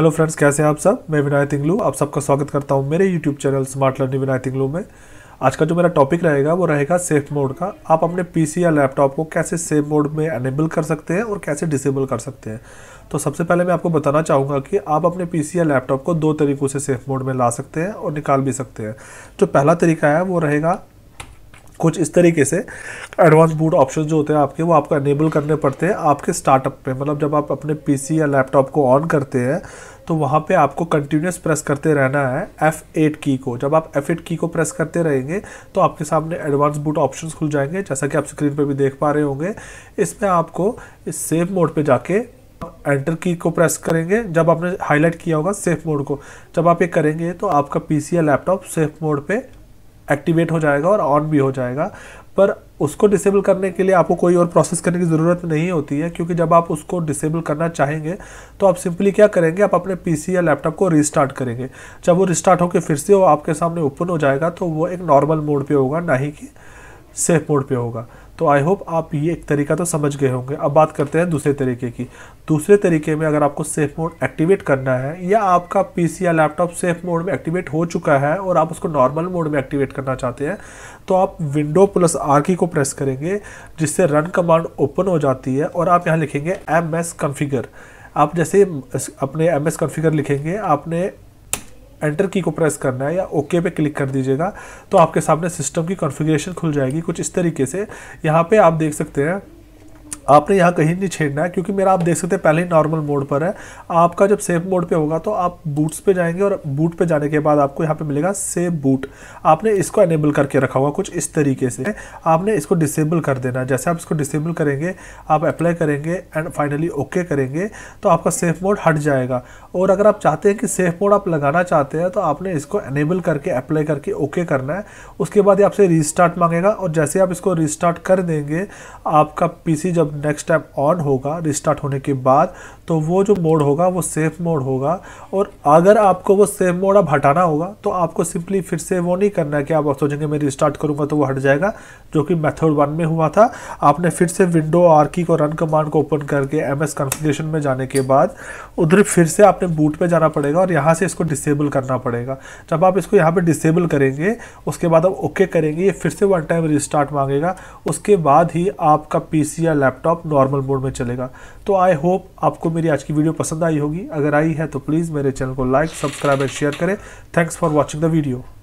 hello friends कैसे हैं आप सब मैं विनय तिंगलू आप सबका स्वागत करता हूं मेरे YouTube channel smart learning Vinay Tinglu में आज का जो मेरा टॉपिक रहेगा वो रहेगा सेफ मोड का आप अपने पीसी या लैपटॉप को कैसे सेफ मोड में एनेबल कर सकते हैं और कैसे डिसेबल कर सकते हैं तो सबसे पहले मैं आपको बताना चाहूँगा कि आप अपने पी या लैपटॉप को दो तरीक़ों से सेफ मोड में ला सकते हैं और निकाल भी सकते हैं जो पहला तरीका है वो रहेगा कुछ इस तरीके से एडवांस बूट ऑप्शन जो होते हैं आपके वो आपको एनेबल करने पड़ते हैं आपके स्टार्टअप में मतलब जब आप अपने पीसी या लैपटॉप को ऑन करते हैं तो वहाँ पे आपको कंटिन्यूस प्रेस करते रहना है F8 की को जब आप F8 की को प्रेस करते रहेंगे तो आपके सामने एडवांस बूट ऑप्शंस खुल जाएंगे जैसा कि आप स्क्रीन पर भी देख पा रहे होंगे इसमें आपको इस सेफ मोड पर जाके एंटर की को प्रेस करेंगे जब आपने हाईलाइट किया होगा सेफ मोड को जब आप ये करेंगे तो आपका पीसी या लैपटॉप सेफ मोड पे एक्टिवेट हो जाएगा और ऑन भी हो जाएगा पर उसको डिसेबल करने के लिए आपको कोई और प्रोसेस करने की ज़रूरत नहीं होती है क्योंकि जब आप उसको डिसेबल करना चाहेंगे तो आप सिंपली क्या करेंगे आप अपने पीसी या लैपटॉप को रिस्टार्ट करेंगे जब वो रिस्टार्ट होकर फिर से वो आपके सामने ओपन हो जाएगा तो वो एक नॉर्मल मोड पर होगा ना ही कि सेफ मोड पे होगा तो आई होप आप ये एक तरीका तो समझ गए होंगे अब बात करते हैं दूसरे तरीके की दूसरे तरीके में अगर आपको सेफ मोड एक्टिवेट करना है या आपका पीसी या लैपटॉप सेफ मोड में एक्टिवेट हो चुका है और आप उसको नॉर्मल मोड में एक्टिवेट करना चाहते हैं तो आप विंडो प्लस आर की को प्रेस करेंगे जिससे रन कमांड ओपन हो जाती है और आप यहाँ लिखेंगे एम एस आप जैसे अपने एम एस लिखेंगे आपने एंटर की को प्रेस करना है या ओके okay पे क्लिक कर दीजिएगा तो आपके सामने सिस्टम की कॉन्फ़िगरेशन खुल जाएगी कुछ इस तरीके से यहाँ पे आप देख सकते हैं आपने यहाँ कहीं नहीं छेड़ना है क्योंकि मेरा आप देख सकते हैं पहले ही नॉर्मल मोड पर है आपका जब सेफ मोड पे होगा तो आप बूट्स पे जाएंगे और बूट पे जाने के बाद आपको यहाँ पे मिलेगा सेफ बूट आपने इसको एनेबल करके रखा होगा कुछ इस तरीके से आपने इसको डिसेबल कर देना जैसे आप इसको डिसेबल करेंगे आप अप्लाई करेंगे एंड फाइनली ओके करेंगे तो आपका सेफ मोड हट जाएगा और अगर आप चाहते हैं कि सेफ मोड आप लगाना चाहते हैं तो आपने इसको एनेबल करके अप्लाई करके ओके करना है उसके बाद ये आपसे रिस्टार्ट मांगेगा और जैसे आप इसको रिस्टार्ट कर देंगे आपका पी जब नेक्स्ट ऐप ऑन होगा रिस्टार्ट होने के बाद तो वो जो मोड होगा वो सेफ मोड होगा और अगर आपको वो सेफ मोड अब हटाना होगा तो आपको सिंपली फिर से वो नहीं करना कि आप सोचेंगे मैं रिस्टार्ट करूँगा तो वो हट जाएगा जो कि मेथड वन में हुआ था आपने फिर से विंडो आर की को रन कमांड को ओपन करके एम एस में जाने के बाद उधर फिर से आपने बूट पर जाना पड़ेगा और यहाँ से इसको डिसेबल करना पड़ेगा जब आप इसको यहाँ पर डिसेबल करेंगे उसके बाद आप ओके करेंगे ये फिर से वन टाइम रिस्टार्ट मांगेगा उसके बाद ही आपका पी या लैपटॉप लैपटॉप नॉर्मल मोड में चलेगा तो आई होप आपको मेरी आज की वीडियो पसंद आई होगी अगर आई है तो प्लीज़ मेरे चैनल को लाइक सब्सक्राइब एंड शेयर करें thanks for watching the video